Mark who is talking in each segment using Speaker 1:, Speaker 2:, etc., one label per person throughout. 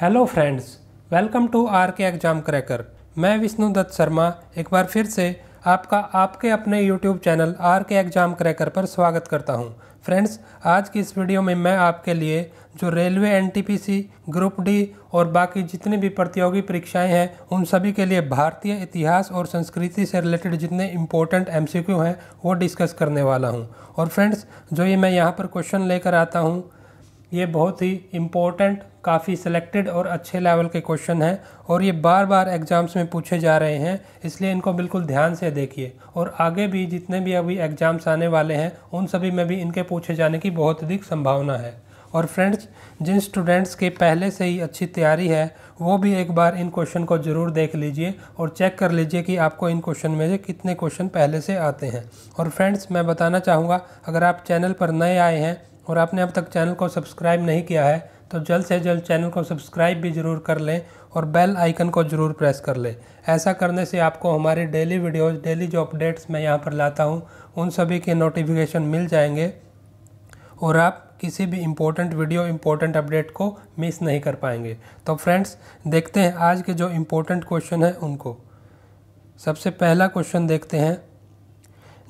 Speaker 1: hello friends welcome to R K exam cracker मैं विष्णु दत्त शर्मा एक बार फिर से आपका आपके अपने YouTube channel R K exam cracker पर स्वागत करता हूं फ्रेंड्स आज की इस वीडियो में मैं आपके लिए जो रेलवे एनटीपीसी ग्रुप डी और बाकी जितनी भी प्रतियोगी परीक्षाएं हैं उन सभी के लिए भारतीय इतिहास और संस्कृति से रिलेटेड जितने इम्पोर्टेंट एम हैं वो डिस्कस करने वाला हूं और फ्रेंड्स जो ये मैं यहाँ पर क्वेश्चन लेकर आता हूँ ये बहुत ही इम्पोर्टेंट काफ़ी सिलेक्टेड और अच्छे लेवल के क्वेश्चन हैं और ये बार बार एग्ज़ाम्स में पूछे जा रहे हैं इसलिए इनको बिल्कुल ध्यान से देखिए और आगे भी जितने भी अभी एग्ज़ाम्स आने वाले हैं उन सभी में भी इनके पूछे जाने की बहुत अधिक संभावना है और फ्रेंड्स जिन स्टूडेंट्स के पहले से ही अच्छी तैयारी है वो भी एक बार इन क्वेश्चन को ज़रूर देख लीजिए और चेक कर लीजिए कि आपको इन क्वेश्चन में से कितने क्वेश्चन पहले से आते हैं और फ्रेंड्स मैं बताना चाहूँगा अगर आप चैनल पर नए आए हैं और आपने अब तक चैनल को सब्सक्राइब नहीं किया है तो जल्द से जल्द चैनल को सब्सक्राइब भी ज़रूर कर लें और बेल आइकन को ज़रूर प्रेस कर लें ऐसा करने से आपको हमारे डेली वीडियोज़ डेली जो अपडेट्स मैं यहाँ पर लाता हूँ उन सभी के नोटिफिकेशन मिल जाएंगे और आप किसी भी इम्पोर्टेंट वीडियो इम्पोर्टेंट अपडेट को मिस नहीं कर पाएंगे तो फ्रेंड्स देखते हैं आज के जो इम्पोर्टेंट क्वेश्चन हैं उनको सबसे पहला क्वेश्चन देखते हैं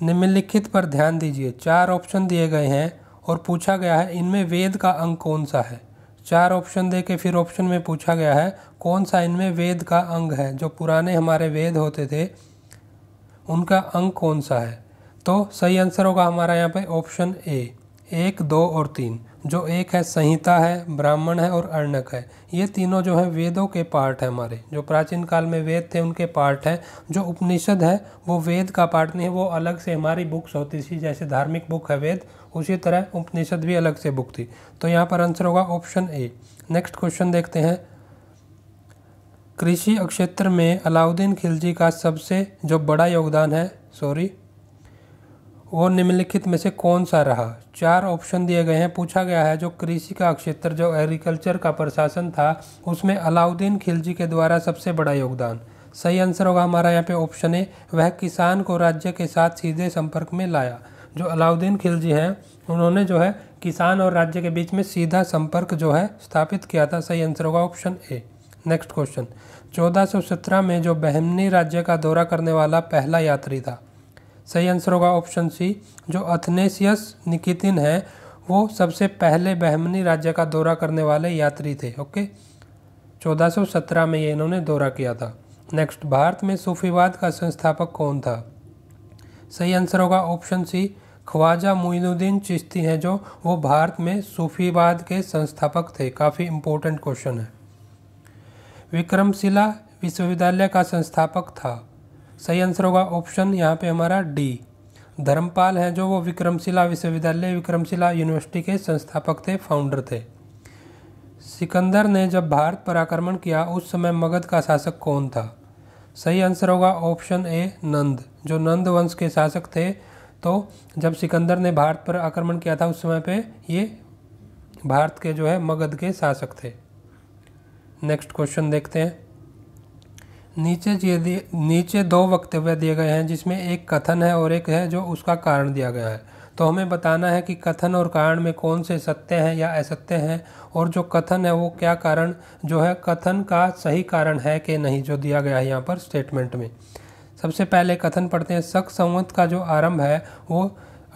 Speaker 1: निम्नलिखित पर ध्यान दीजिए चार ऑप्शन दिए गए हैं और पूछा गया है इनमें वेद का अंग कौन सा है चार ऑप्शन दे के फिर ऑप्शन में पूछा गया है कौन सा इनमें वेद का अंग है जो पुराने हमारे वेद होते थे उनका अंग कौन सा है तो सही आंसर होगा हमारा यहाँ पे ऑप्शन ए एक दो और तीन जो एक है संहिता है ब्राह्मण है और अर्णक है ये तीनों जो है वेदों के पार्ट हैं हमारे जो प्राचीन काल में वेद थे उनके पार्ट हैं जो उपनिषद है वो वेद का पार्ट नहीं है वो अलग से हमारी बुक्स होती थी जैसे धार्मिक बुक है वेद उसी तरह उपनिषद भी अलग से बुक थी तो यहाँ पर आंसर होगा ऑप्शन ए नेक्स्ट क्वेश्चन देखते हैं कृषि क्षेत्र में अलाउद्दीन खिलजी का सबसे जो बड़ा योगदान है सॉरी वो निम्नलिखित में से कौन सा रहा चार ऑप्शन दिए गए हैं पूछा गया है जो कृषि का क्षेत्र जो एग्रीकल्चर का प्रशासन था उसमें अलाउद्दीन खिलजी के द्वारा सबसे बड़ा योगदान सही आंसर होगा हमारा यहाँ पे ऑप्शन ए वह किसान को राज्य के साथ सीधे संपर्क में लाया जो अलाउद्दीन खिलजी हैं उन्होंने जो है किसान और राज्य के बीच में सीधा संपर्क जो है स्थापित किया था सही आंसर होगा ऑप्शन ए नेक्स्ट क्वेश्चन चौदह में जो बहमनी राज्य का दौरा करने वाला पहला यात्री था सही आंसर होगा ऑप्शन सी जो अथनेसियस निकितिन है वो सबसे पहले बहमनी राज्य का दौरा करने वाले यात्री थे ओके 1417 में ये इन्होंने दौरा किया था नेक्स्ट भारत में सूफीवाद का संस्थापक कौन था सही आंसर होगा ऑप्शन सी ख्वाजा मुइनुद्दीन चिश्ती हैं जो वो भारत में सूफीवाद के संस्थापक थे काफ़ी इंपॉर्टेंट क्वेश्चन है विक्रमशिला विश्वविद्यालय का संस्थापक था सही आंसर होगा ऑप्शन यहाँ पे हमारा डी धर्मपाल हैं जो वो विक्रमशिला विश्वविद्यालय विक्रमशिला यूनिवर्सिटी के संस्थापक थे फाउंडर थे सिकंदर ने जब भारत पर आक्रमण किया उस समय मगध का शासक कौन था सही आंसर होगा ऑप्शन ए नंद जो नंद वंश के शासक थे तो जब सिकंदर ने भारत पर आक्रमण किया था उस समय पे ये भारत के जो है मगध के शासक थे नेक्स्ट क्वेश्चन देखते हैं नीचे दिए नीचे दो वक्तव्य दिए गए हैं जिसमें एक कथन है और एक है जो उसका कारण दिया गया है तो हमें बताना है कि कथन और कारण में कौन से सत्य हैं या असत्य हैं और जो कथन है वो क्या कारण जो है कथन का सही कारण है कि नहीं जो दिया गया है यहाँ पर स्टेटमेंट में सबसे पहले कथन पढ़ते हैं सख संवत का जो आरंभ है वो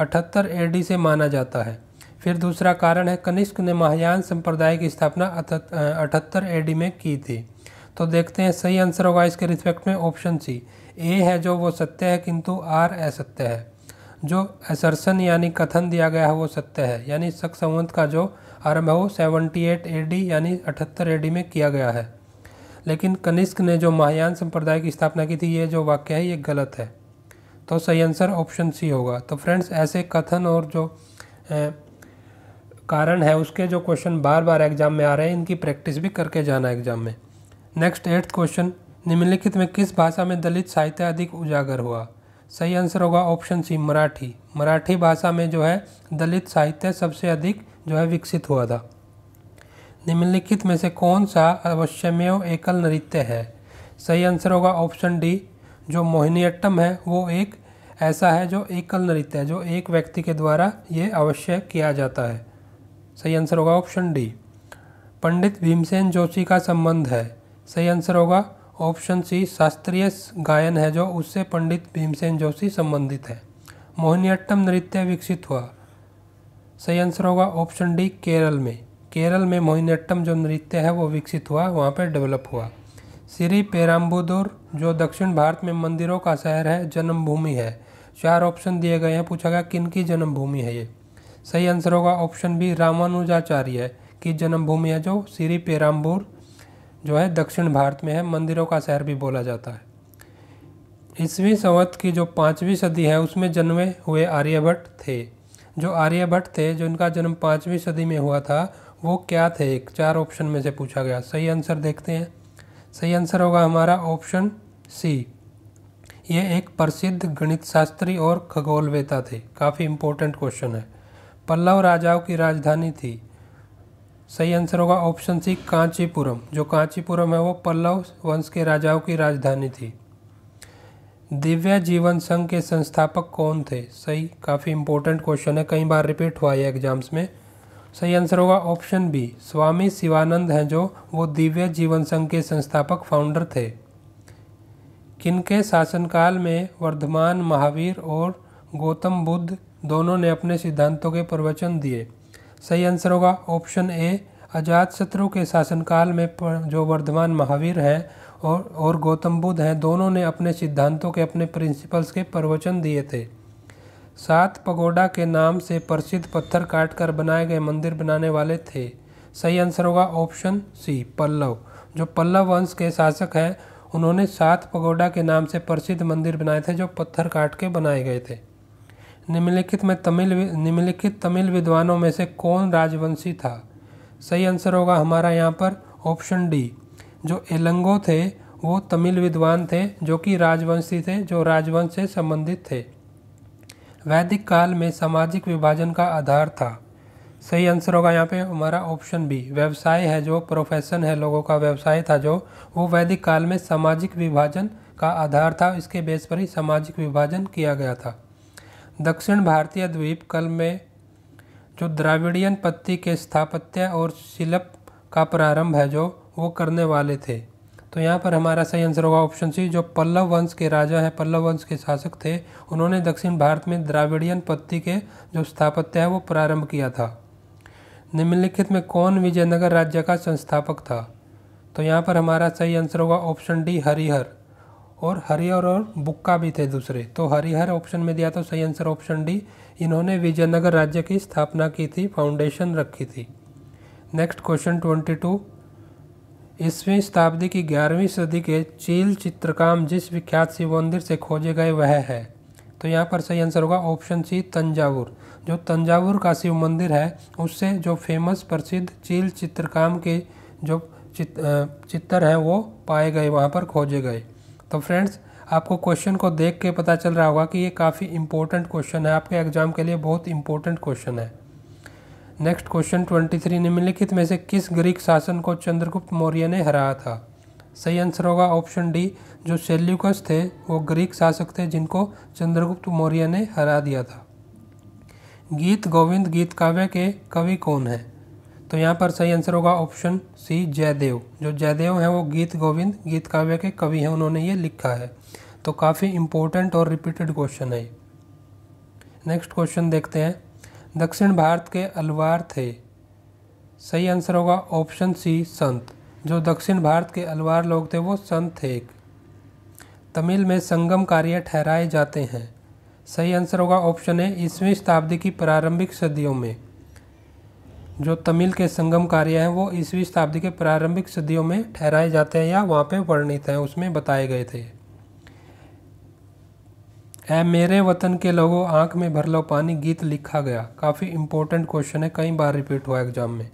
Speaker 1: अठहत्तर ए से माना जाता है फिर दूसरा कारण है कनिष्क ने महायान संप्रदाय की स्थापना अठहत्तर ए में की थी तो देखते हैं सही आंसर होगा इसके रिस्पेक्ट में ऑप्शन सी ए है जो वो सत्य है किंतु आर असत्य है जो एसर्सन यानी कथन दिया गया है वो सत्य है यानी शक संवंत का जो आरंभ है वो सेवेंटी एट ए यानी अठहत्तर ए में किया गया है लेकिन कनिष्क ने जो महायान संप्रदाय की स्थापना की थी ये जो वाक्य है ये गलत है तो सही आंसर ऑप्शन सी होगा तो फ्रेंड्स ऐसे कथन और जो ए, कारण है उसके जो क्वेश्चन बार बार एग्जाम में आ रहे हैं इनकी प्रैक्टिस भी करके जाना एग्जाम में नेक्स्ट एट्थ क्वेश्चन निम्नलिखित में किस भाषा में दलित साहित्य अधिक उजागर हुआ सही आंसर होगा ऑप्शन सी मराठी मराठी भाषा में जो है दलित साहित्य सबसे अधिक जो है विकसित हुआ था निम्नलिखित में से कौन सा अवश्यमेव एकल नृत्य है सही आंसर होगा ऑप्शन डी जो मोहिनीअट्टम है वो एक ऐसा है जो एकल नृत्य है जो एक व्यक्ति के द्वारा ये अवश्य किया जाता है सही आंसर होगा ऑप्शन डी पंडित भीमसेन जोशी का संबंध है सही आंसर होगा ऑप्शन सी शास्त्रीय गायन है जो उससे पंडित भीमसेन जोशी संबंधित है मोहिनीअट्टम नृत्य विकसित हुआ सही आंसर होगा ऑप्शन डी केरल में केरल में मोहिनीअट्टम जो नृत्य है वो विकसित हुआ वहाँ पर डेवलप हुआ श्री पेराम्बुदुर जो दक्षिण भारत में मंदिरों का शहर है जन्मभूमि है चार ऑप्शन दिए गए हैं पूछा गया किन की जन्मभूमि है ये सही आंसर होगा ऑप्शन बी रामानुजाचार्य की जन्मभूमि है जो श्री पेराम्बूर जो है दक्षिण भारत में है मंदिरों का शहर भी बोला जाता है ईस्वी संवत की जो पाँचवीं सदी है उसमें जन्मे हुए आर्यभट्ट थे जो आर्यभट्ट थे जो इनका जन्म पाँचवीं सदी में हुआ था वो क्या थे एक चार ऑप्शन में से पूछा गया सही आंसर देखते हैं सही आंसर होगा हमारा ऑप्शन सी ये एक प्रसिद्ध गणित शास्त्री और खगोलवेता थे काफ़ी इम्पोर्टेंट क्वेश्चन है पल्लव राजाओं की राजधानी थी सही आंसर होगा ऑप्शन सी कांचीपुरम जो कांचीपुरम है वो पल्लव वंश के राजाओं की राजधानी थी दिव्य जीवन संघ के संस्थापक कौन थे सही काफ़ी इंपॉर्टेंट क्वेश्चन है कई बार रिपीट हुआ है एग्जाम्स में सही आंसर होगा ऑप्शन बी स्वामी शिवानंद हैं जो वो दिव्य जीवन संघ के संस्थापक फाउंडर थे किनके शासनकाल में वर्धमान महावीर और गौतम बुद्ध दोनों ने अपने सिद्धांतों के प्रवचन दिए सही आंसर होगा ऑप्शन ए अजात शत्रु के शासनकाल में जो वर्धमान महावीर हैं और और गौतम बुद्ध हैं दोनों ने अपने सिद्धांतों के अपने प्रिंसिपल्स के प्रवचन दिए थे सात पगोडा के नाम से प्रसिद्ध पत्थर काट कर बनाए गए मंदिर बनाने वाले थे सही आंसर होगा ऑप्शन सी पल्लव जो पल्लव वंश के शासक हैं उन्होंने सात पगोडा के नाम से प्रसिद्ध मंदिर बनाए थे जो पत्थर काट के बनाए गए थे निम्नलिखित में तमिल निम्नलिखित तमिल विद्वानों में से कौन राजवंशी था सही आंसर होगा हमारा यहाँ पर ऑप्शन डी जो एलंगो थे वो तमिल विद्वान थे जो कि राजवंशी थे जो राजवंश से संबंधित थे वैदिक काल में सामाजिक विभाजन का आधार था सही आंसर होगा यहाँ पे हमारा ऑप्शन बी व्यवसाय है जो प्रोफेशन है लोगों का व्यवसाय था जो वो वैदिक काल में सामाजिक विभाजन का आधार था इसके बेस पर ही सामाजिक विभाजन किया गया था दक्षिण भारतीय द्वीप कल में जो द्राविड़ियन पत्ती के स्थापत्य और शिल्प का प्रारंभ है जो वो करने वाले थे तो यहाँ पर हमारा सही आंसर होगा ऑप्शन सी जो पल्लव वंश के राजा हैं पल्लव वंश के शासक थे उन्होंने दक्षिण भारत में द्राविड़ियन पत्ती के जो स्थापत्य है वो प्रारंभ किया था निम्नलिखित में कौन विजयनगर राज्य का संस्थापक था तो यहाँ पर हमारा सही आंसर होगा ऑप्शन डी हरिहर और हरिहर और बुक्का भी थे दूसरे तो हरिहर ऑप्शन में दिया तो सही आंसर ऑप्शन डी इन्होंने विजयनगर राज्य की स्थापना की थी फाउंडेशन रखी थी नेक्स्ट क्वेश्चन ट्वेंटी टू ईस्वीं शताब्दी की ग्यारहवीं सदी के चील चित्रकाम जिस विख्यात शिव मंदिर से खोजे गए वह है तो यहाँ पर सही आंसर होगा ऑप्शन सी तंजावुर जो तंजावुर का शिव मंदिर है उससे जो फेमस प्रसिद्ध चील चित्रकाम के जो चित, चित्र हैं वो पाए गए वहाँ पर खोजे गए तो फ्रेंड्स आपको क्वेश्चन को देख के पता चल रहा होगा कि ये काफ़ी इंपॉर्टेंट क्वेश्चन है आपके एग्जाम के लिए बहुत इंपॉर्टेंट क्वेश्चन है नेक्स्ट क्वेश्चन ट्वेंटी थ्री निम्नलिखित में से किस ग्रीक शासन को चंद्रगुप्त मौर्य ने हराया था सही आंसर होगा ऑप्शन डी जो सेल्यूकस थे वो ग्रीक शासक थे जिनको चंद्रगुप्त मौर्य ने हरा दिया था गीत गोविंद गीत काव्य के कवि कौन है तो यहाँ पर सही आंसर होगा ऑप्शन सी जयदेव जो जयदेव हैं वो गीत गोविंद गीत काव्य के कवि हैं उन्होंने ये लिखा है तो काफ़ी इम्पोर्टेंट और रिपीटेड क्वेश्चन है नेक्स्ट क्वेश्चन देखते हैं दक्षिण भारत के अलवार थे सही आंसर होगा ऑप्शन सी संत जो दक्षिण भारत के अलवार लोग थे वो संत थे एक तमिल में संगम कार्य ठहराए जाते हैं सही आंसर होगा ऑप्शन ए ईसवीं शताब्दी की प्रारंभिक सदियों में जो तमिल के संगम कार्य हैं वो ईसवी शताब्दी के प्रारंभिक सदियों में ठहराए जाते हैं या वहाँ पे वर्णित हैं उसमें बताए गए थे ऐ मेरे वतन के लोगों आंख में भर लो पानी गीत लिखा गया काफ़ी इंपॉर्टेंट क्वेश्चन है कई बार रिपीट हुआ एग्जाम में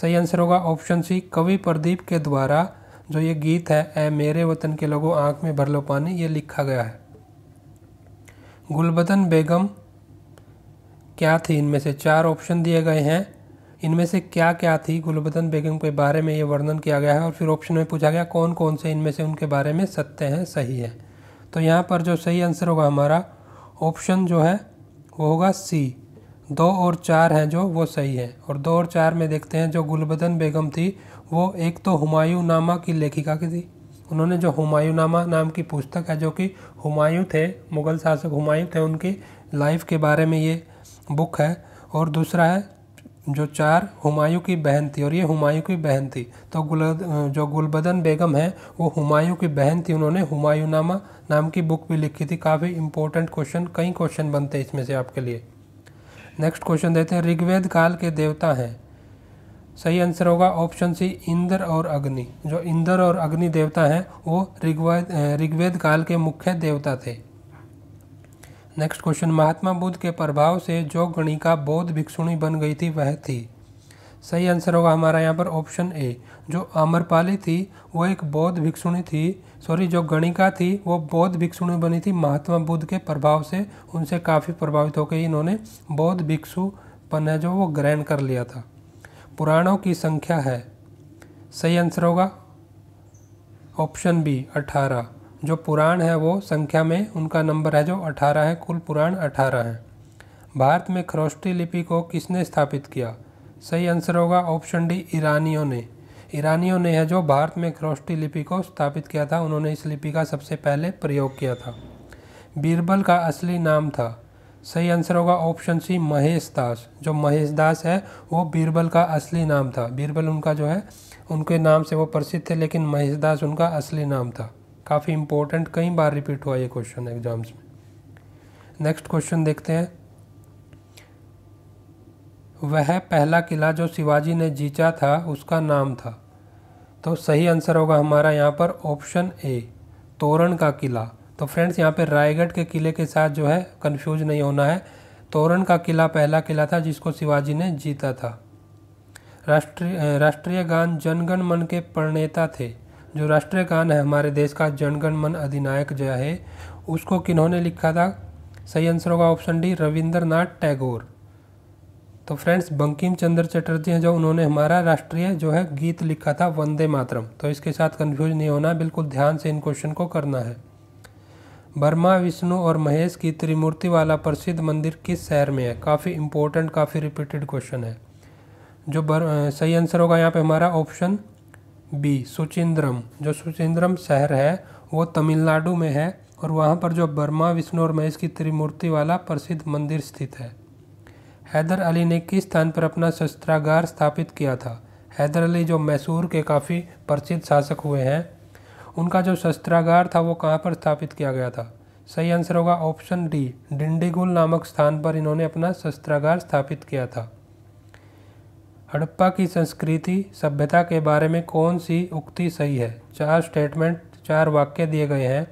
Speaker 1: सही आंसर होगा ऑप्शन सी कवि प्रदीप के द्वारा जो ये गीत है ऐ मेरे वतन के लोगों आँख में भर लो पानी ये लिखा गया है गुलबदन बेगम क्या थी इनमें से चार ऑप्शन दिए गए हैं इनमें से क्या क्या थी गुलबदन बेगम के बारे में ये वर्णन किया गया है और फिर ऑप्शन में पूछा गया कौन कौन से इनमें से उनके बारे में सत्य हैं सही है तो यहाँ पर जो सही आंसर होगा हमारा ऑप्शन जो है वो होगा सी दो और चार हैं जो वो सही है और दो और चार में देखते हैं जो गुलबदन बेगम थी वो एक तो हुमायूं नामा की लेखिका की थी उन्होंने जो हुमायूं नामा नाम की पुस्तक है जो कि हुमायूं थे मुग़ल शासक हुमायूं थे उनकी लाइफ के बारे में ये बुक है और दूसरा है जो चार हुमायूं की बहन थी और ये हुमायूं की बहन थी तो गुल जो गुलबदन बेगम है वो हुमायूं की बहन थी उन्होंने नामा नाम की बुक भी लिखी थी काफ़ी इंपॉर्टेंट क्वेश्चन कई क्वेश्चन बनते हैं इसमें से आपके लिए नेक्स्ट क्वेश्चन देते हैं ऋग्वेद काल के देवता हैं सही आंसर होगा ऑप्शन सी इंद्र और अग्नि जो इंद्र और अग्नि देवता हैं वो ऋग्वेद ऋग्वेद काल के मुख्य देवता थे नेक्स्ट क्वेश्चन महात्मा बुद्ध के प्रभाव से जो गणिका बौद्ध भिक्षुणी बन गई थी वह थी सही आंसर होगा हमारा यहाँ पर ऑप्शन ए जो अमरपाली थी वो एक बौद्ध भिक्षुणी थी सॉरी जो गणिका थी वो बौद्ध भिक्षुणी बनी थी महात्मा बुद्ध के प्रभाव से उनसे काफ़ी प्रभावित होकर इन्होंने बौद्ध भिक्षु पन है जो वो ग्रहण कर लिया था पुराणों की संख्या है सही आंसर होगा ऑप्शन बी अठारह जो पुराण है वो संख्या में उनका नंबर है जो अठारह है कुल पुराण अठारह है भारत में खरोष्टी लिपि को किसने स्थापित किया सही आंसर होगा ऑप्शन डी ईरानियों ने ईरानियों ने है जो भारत में खरोष्टी लिपि को स्थापित किया था उन्होंने इस लिपि का सबसे पहले प्रयोग किया था बीरबल का असली नाम था सही आंसर होगा ऑप्शन सी महेश दास जो महेश दास है वो बीरबल का असली नाम था बीरबल उनका जो है उनके नाम से वो प्रसिद्ध थे लेकिन महेश दास उनका असली नाम था काफ़ी इंपॉर्टेंट कई बार रिपीट हुआ ये क्वेश्चन एग्जाम्स में नेक्स्ट क्वेश्चन देखते हैं वह पहला किला जो शिवाजी ने जीता था उसका नाम था तो सही आंसर होगा हमारा यहाँ पर ऑप्शन ए तोरण का किला तो फ्रेंड्स यहाँ पे रायगढ़ के किले के साथ जो है कंफ्यूज नहीं होना है तोरण का किला पहला किला था जिसको शिवाजी ने जीता था राष्ट्रीय राष्ट्रीय गान जनगण मन के प्रणेता थे जो राष्ट्रीय गान है हमारे देश का जनगण मन अधिनायक जो है उसको किन्होंने लिखा था सही आंसर होगा ऑप्शन डी रविंद्रनाथ टैगोर तो फ्रेंड्स बंकिम चंद्र चटर्जी हैं जो उन्होंने हमारा राष्ट्रीय जो है गीत लिखा था वंदे मातरम तो इसके साथ कन्फ्यूज नहीं होना बिल्कुल ध्यान से इन क्वेश्चन को करना है बर्मा विष्णु और महेश की त्रिमूर्ति वाला प्रसिद्ध मंदिर किस शहर में है काफ़ी इंपॉर्टेंट काफ़ी रिपीटेड क्वेश्चन है जो बर, सही आंसर होगा यहाँ पे हमारा ऑप्शन बी सुचिंद्रम जो सुचिंद्रम शहर है वो तमिलनाडु में है और वहाँ पर जो बर्मा विष्णु और महेश की त्रिमूर्ति वाला प्रसिद्ध मंदिर स्थित है हैदर अली ने किस स्थान पर अपना शस्त्रागार स्थापित किया था हैदर अली जो मैसूर के काफ़ी प्रसिद्ध शासक हुए हैं उनका जो शस्त्रागार था वो कहाँ पर स्थापित किया गया था सही आंसर होगा ऑप्शन डी डिंडीगुल नामक स्थान पर इन्होंने अपना शस्त्रागार स्थापित किया था हड़प्पा की संस्कृति सभ्यता के बारे में कौन सी उक्ति सही है चार स्टेटमेंट चार वाक्य दिए गए हैं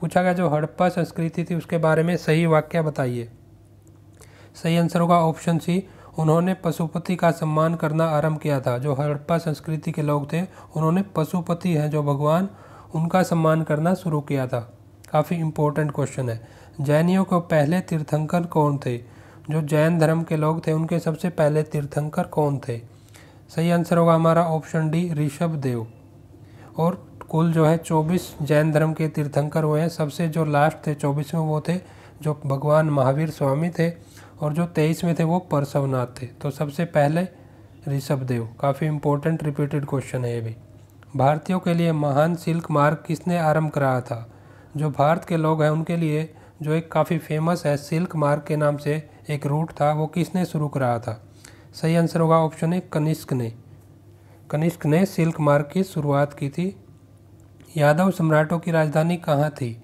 Speaker 1: पूछा गया जो हड़प्पा संस्कृति थी उसके बारे में सही वाक्य बताइए सही आंसर होगा ऑप्शन सी उन्होंने पशुपति का सम्मान करना आरंभ किया था जो हड़प्पा संस्कृति के लोग थे उन्होंने पशुपति हैं जो भगवान उनका सम्मान करना शुरू किया था काफ़ी इम्पोर्टेंट क्वेश्चन है जैनियों को पहले तीर्थंकर कौन थे जो जैन धर्म के लोग थे उनके सबसे पहले तीर्थंकर कौन थे सही आंसर होगा हमारा ऑप्शन डी ऋषभ देव और कुल जो है चौबीस जैन धर्म के तीर्थंकर हुए हैं सबसे जो लास्ट थे चौबीसवें वो थे जो भगवान महावीर स्वामी थे और जो तेईसवें थे वो परसवनाथ थे तो सबसे पहले ऋषभ देव काफ़ी इम्पोर्टेंट रिपीटेड क्वेश्चन है ये भी भारतीयों के लिए महान सिल्क मार्ग किसने आरंभ कराया था जो भारत के लोग हैं उनके लिए जो एक काफ़ी फेमस है सिल्क मार्ग के नाम से एक रूट था वो किसने शुरू कराया था सही आंसर होगा ऑप्शन ए कनिष्क ने कनिष्क ने सिल्क मार्ग की शुरुआत की थी यादव सम्राटों की राजधानी कहाँ थी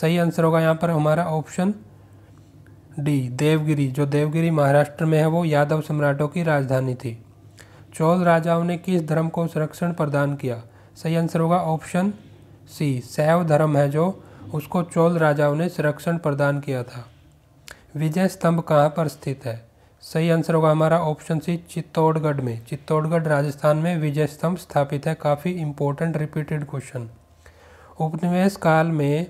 Speaker 1: सही आंसर होगा यहाँ पर हमारा ऑप्शन डी देवगिरी जो देवगिरी महाराष्ट्र में है वो यादव सम्राटों की राजधानी थी चौल राजाओं ने किस धर्म को संरक्षण प्रदान किया सही आंसर होगा ऑप्शन सी शैव धर्म है जो उसको चौल राजाओं ने संरक्षण प्रदान किया था विजय स्तंभ कहाँ पर स्थित है सही आंसर होगा हमारा ऑप्शन सी चित्तौड़गढ़ में चित्तौड़गढ़ राजस्थान में विजय स्तंभ स्थापित है काफ़ी इंपॉर्टेंट रिपीटेड क्वेश्चन उपनिवेश काल में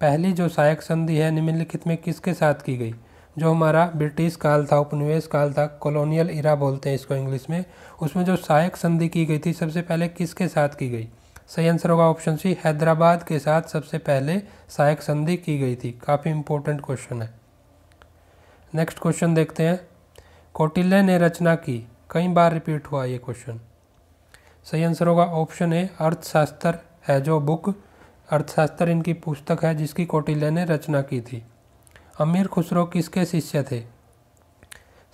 Speaker 1: पहली जो सहायक संधि है निम्नलिखित में किसके साथ की गई जो हमारा ब्रिटिश काल था उपनिवेश काल था कॉलोनियल इरा बोलते हैं इसको इंग्लिश में उसमें जो सहायक संधि की गई थी सबसे पहले किसके साथ की गई सही आंसर होगा ऑप्शन सी हैदराबाद के साथ सबसे पहले सहायक संधि की गई थी काफ़ी इंपॉर्टेंट क्वेश्चन है नेक्स्ट क्वेश्चन देखते हैं कौटिल्य ने रचना की कई बार रिपीट हुआ ये क्वेश्चन सही आंसर होगा ऑप्शन ए अर्थशास्त्र है जो बुक अर्थशास्त्र इनकी पुस्तक है जिसकी कौटिल्य ने रचना की थी अमीर खुसरो किसके शिष्य थे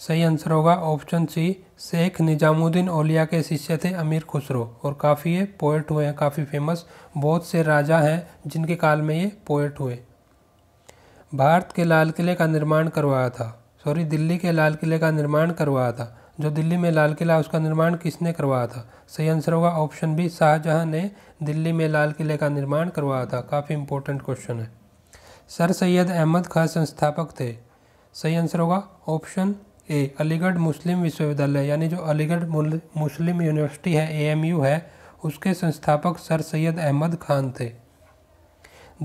Speaker 1: सही आंसर होगा ऑप्शन सी शेख निजामुद्दीन ओलिया के शिष्य थे अमीर खुसरो और काफ़ी ये पोएट हुए हैं काफ़ी फेमस बहुत से राजा हैं जिनके काल में ये पोएट हुए भारत के लाल किले का निर्माण करवाया था सॉरी दिल्ली के लाल किले का निर्माण करवाया था जो दिल्ली में लाल किला उसका निर्माण किसने करवाया था सही आंसर होगा ऑप्शन बी शाहजहाँ ने दिल्ली में लाल किले का निर्माण करवाया था काफ़ी इंपॉर्टेंट क्वेश्चन है सर सैयद अहमद खां संस्थापक थे सही आंसर होगा ऑप्शन ए अलीगढ़ मुस्लिम विश्वविद्यालय यानी जो अलीगढ़ मुस्लिम यूनिवर्सिटी है ए है उसके संस्थापक सर सैयद अहमद खान थे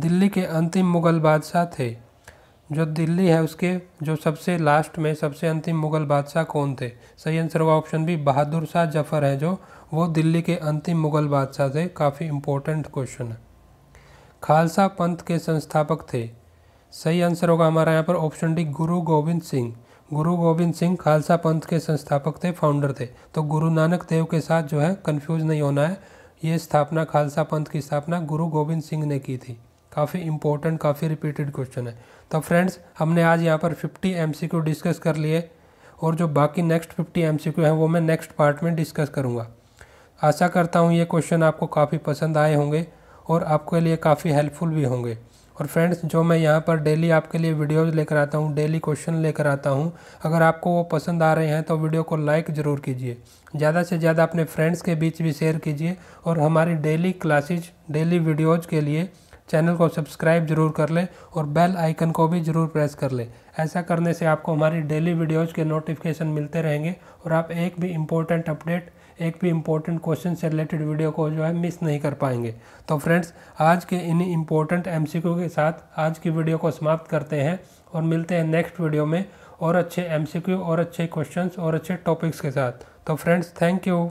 Speaker 1: दिल्ली के अंतिम मुगल बादशाह थे जो दिल्ली है उसके जो सबसे लास्ट में सबसे अंतिम मुगल बादशाह कौन थे सही आंसर होगा ऑप्शन बी बहादुर शाह जफर है जो वो दिल्ली के अंतिम मुगल बादशाह थे काफ़ी इम्पोर्टेंट क्वेश्चन है खालसा पंथ के संस्थापक थे सही आंसर होगा हमारा यहाँ पर ऑप्शन डी गुरु गोविंद सिंह गुरु गोविंद सिंह खालसा पंथ के संस्थापक थे फाउंडर थे तो गुरु नानक देव के साथ जो है कन्फ्यूज़ नहीं होना है ये स्थापना खालसा पंथ की स्थापना गुरु गोविंद सिंह ने की थी काफ़ी इंपॉर्टेंट काफ़ी रिपीटेड क्वेश्चन है तो फ्रेंड्स हमने आज यहाँ पर 50 एम डिस्कस कर लिए और जो बाकी नेक्स्ट 50 एम हैं वो मैं नेक्स्ट पार्ट में डिस्कस करूँगा आशा करता हूँ ये क्वेश्चन आपको काफ़ी पसंद आए होंगे और आपके लिए काफ़ी हेल्पफुल भी होंगे और फ्रेंड्स जो मैं यहाँ पर डेली आपके लिए वीडियोज़ लेकर आता हूँ डेली क्वेश्चन लेकर आता हूँ अगर आपको वो पसंद आ रहे हैं तो वीडियो को लाइक ज़रूर कीजिए ज़्यादा से ज़्यादा अपने फ्रेंड्स के बीच भी शेयर कीजिए और हमारी डेली क्लासेज डेली वीडियोज़ के लिए चैनल को सब्सक्राइब जरूर कर लें और बेल आइकन को भी ज़रूर प्रेस कर लें ऐसा करने से आपको हमारी डेली वीडियोज़ के नोटिफिकेशन मिलते रहेंगे और आप एक भी इम्पोर्टेंट अपडेट एक भी इम्पोर्टेंट क्वेश्चन से रिलेटेड वीडियो को जो है मिस नहीं कर पाएंगे तो फ्रेंड्स आज के इन्हीं इम्पोर्टेंट एम के साथ आज की वीडियो को समाप्त करते हैं और मिलते हैं नेक्स्ट वीडियो में और अच्छे एम और अच्छे क्वेश्चन और अच्छे टॉपिक्स के साथ तो फ्रेंड्स थैंक यू